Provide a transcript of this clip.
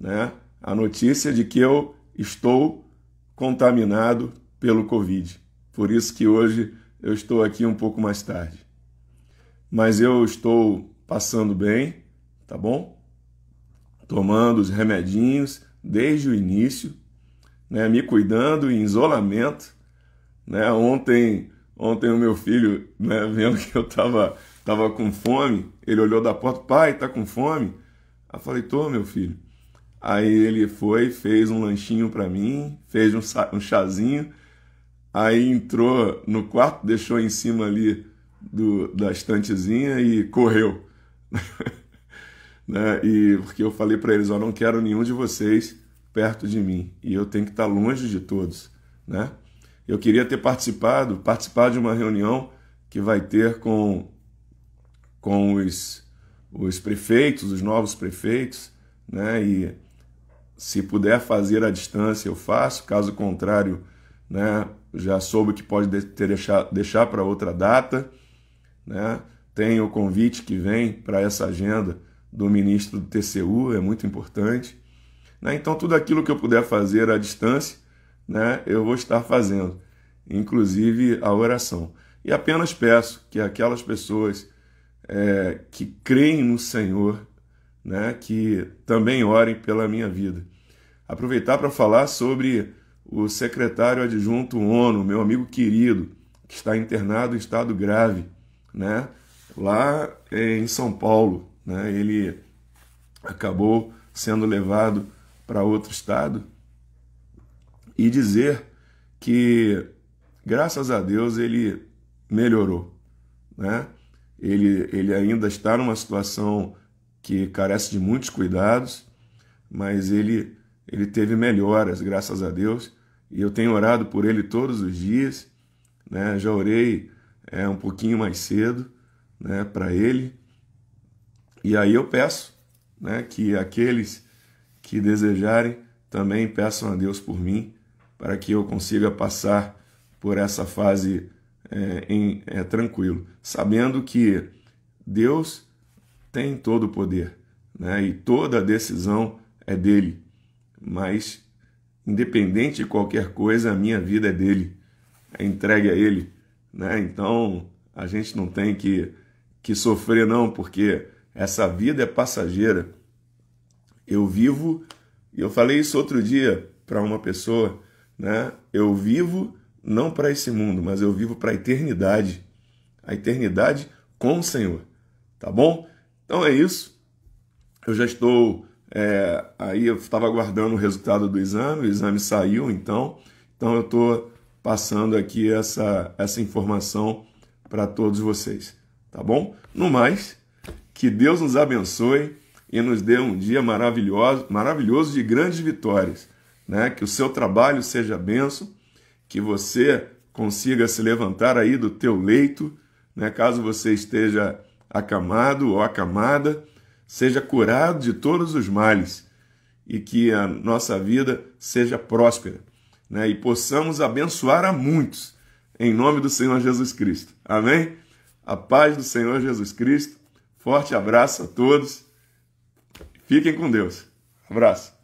né, a notícia de que eu estou contaminado pelo Covid. Por isso que hoje eu estou aqui um pouco mais tarde. Mas eu estou passando bem, tá bom? Tomando os remedinhos desde o início, né, me cuidando em isolamento. Né? Ontem, ontem o meu filho, né, vendo que eu estava tava com fome, ele olhou da porta, pai, tá com fome? Eu falei, tô, meu filho. Aí ele foi, fez um lanchinho para mim, fez um, um chazinho, aí entrou no quarto, deixou em cima ali do, da estantezinha e correu. né? E porque eu falei para eles, eu não quero nenhum de vocês perto de mim e eu tenho que estar tá longe de todos, né? Eu queria ter participado, participar de uma reunião que vai ter com com os os prefeitos, os novos prefeitos, né? E se puder fazer à distância, eu faço. Caso contrário, né, já soube que pode ter deixar, deixar para outra data. Né? Tem o convite que vem para essa agenda do ministro do TCU, é muito importante. Né? Então, tudo aquilo que eu puder fazer à distância, né, eu vou estar fazendo, inclusive a oração. E apenas peço que aquelas pessoas é, que creem no Senhor né, que também orem pela minha vida. Aproveitar para falar sobre o secretário adjunto ONU, meu amigo querido, que está internado em estado grave, né, lá eh, em São Paulo. Né, ele acabou sendo levado para outro estado e dizer que, graças a Deus, ele melhorou. Né? Ele, ele ainda está numa situação que carece de muitos cuidados, mas ele, ele teve melhoras, graças a Deus, e eu tenho orado por ele todos os dias, né? já orei é, um pouquinho mais cedo né, para ele, e aí eu peço né, que aqueles que desejarem também peçam a Deus por mim, para que eu consiga passar por essa fase é, em, é, tranquilo, sabendo que Deus tem todo o poder né? e toda a decisão é dele. Mas, independente de qualquer coisa, a minha vida é dele, é entregue a ele. Né? Então, a gente não tem que, que sofrer, não, porque essa vida é passageira. Eu vivo, e eu falei isso outro dia para uma pessoa, né? eu vivo não para esse mundo, mas eu vivo para a eternidade. A eternidade com o Senhor. Tá bom? Então é isso. Eu já estou. É, aí eu estava aguardando o resultado do exame, o exame saiu então. Então eu estou passando aqui essa, essa informação para todos vocês. Tá bom? No mais, que Deus nos abençoe e nos dê um dia maravilhoso, maravilhoso de grandes vitórias. Né? Que o seu trabalho seja benção, que você consiga se levantar aí do teu leito, né? caso você esteja acamado ou acamada, seja curado de todos os males e que a nossa vida seja próspera né? e possamos abençoar a muitos, em nome do Senhor Jesus Cristo. Amém? A paz do Senhor Jesus Cristo. Forte abraço a todos. Fiquem com Deus. Abraço.